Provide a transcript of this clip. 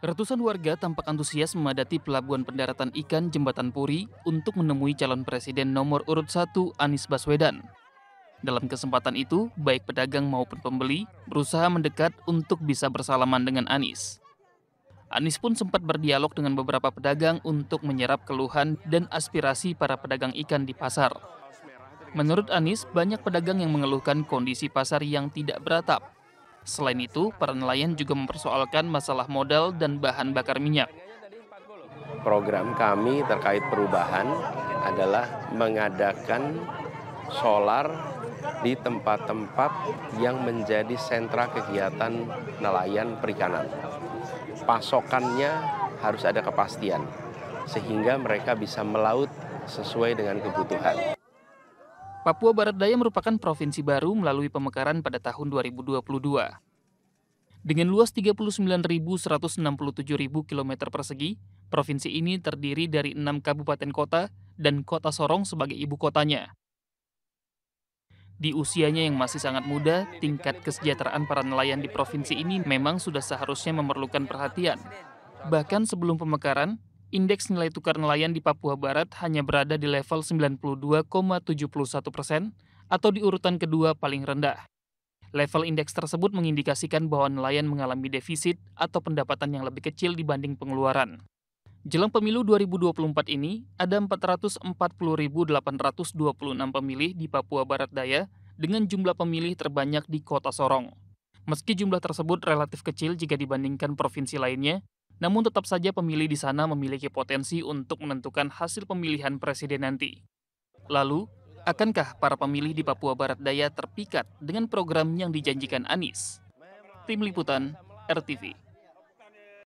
Ratusan warga tampak antusias memadati pelabuhan pendaratan ikan Jembatan Puri untuk menemui calon presiden nomor urut 1 Anies Baswedan. Dalam kesempatan itu, baik pedagang maupun pembeli berusaha mendekat untuk bisa bersalaman dengan Anies. Anies pun sempat berdialog dengan beberapa pedagang untuk menyerap keluhan dan aspirasi para pedagang ikan di pasar. Menurut Anies, banyak pedagang yang mengeluhkan kondisi pasar yang tidak beratap Selain itu, para nelayan juga mempersoalkan masalah modal dan bahan bakar minyak. Program kami terkait perubahan adalah mengadakan solar di tempat-tempat yang menjadi sentra kegiatan nelayan perikanan. Pasokannya harus ada kepastian, sehingga mereka bisa melaut sesuai dengan kebutuhan. Papua Barat Daya merupakan provinsi baru melalui pemekaran pada tahun 2022. Dengan luas 39.167.000 km persegi, provinsi ini terdiri dari enam kabupaten kota dan kota Sorong sebagai ibu kotanya. Di usianya yang masih sangat muda, tingkat kesejahteraan para nelayan di provinsi ini memang sudah seharusnya memerlukan perhatian. Bahkan sebelum pemekaran, indeks nilai tukar nelayan di Papua Barat hanya berada di level 92,71 persen atau di urutan kedua paling rendah. Level indeks tersebut mengindikasikan bahwa nelayan mengalami defisit atau pendapatan yang lebih kecil dibanding pengeluaran. Jelang pemilu 2024 ini, ada 440.826 pemilih di Papua Barat Daya dengan jumlah pemilih terbanyak di Kota Sorong. Meski jumlah tersebut relatif kecil jika dibandingkan provinsi lainnya, namun tetap saja pemilih di sana memiliki potensi untuk menentukan hasil pemilihan presiden nanti. Lalu, akankah para pemilih di Papua Barat Daya terpikat dengan program yang dijanjikan Anies? Tim Liputan, RTV.